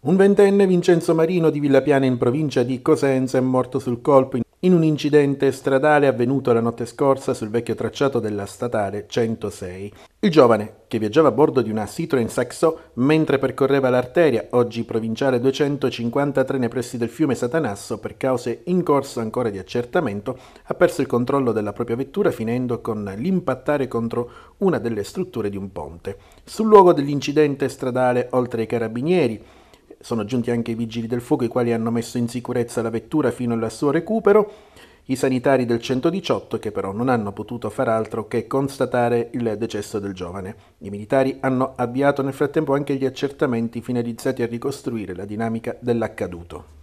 Un ventenne Vincenzo Marino di Villapiana in provincia di Cosenza è morto sul colpo in un incidente stradale avvenuto la notte scorsa sul vecchio tracciato della statale 106. Il giovane, che viaggiava a bordo di una Citroen Saxo mentre percorreva l'arteria, oggi provinciale 253 nei pressi del fiume Satanasso, per cause in corso ancora di accertamento, ha perso il controllo della propria vettura finendo con l'impattare contro una delle strutture di un ponte. Sul luogo dell'incidente stradale, oltre ai carabinieri, sono giunti anche i vigili del fuoco, i quali hanno messo in sicurezza la vettura fino al suo recupero, i sanitari del 118 che però non hanno potuto far altro che constatare il decesso del giovane. I militari hanno avviato nel frattempo anche gli accertamenti finalizzati a ricostruire la dinamica dell'accaduto.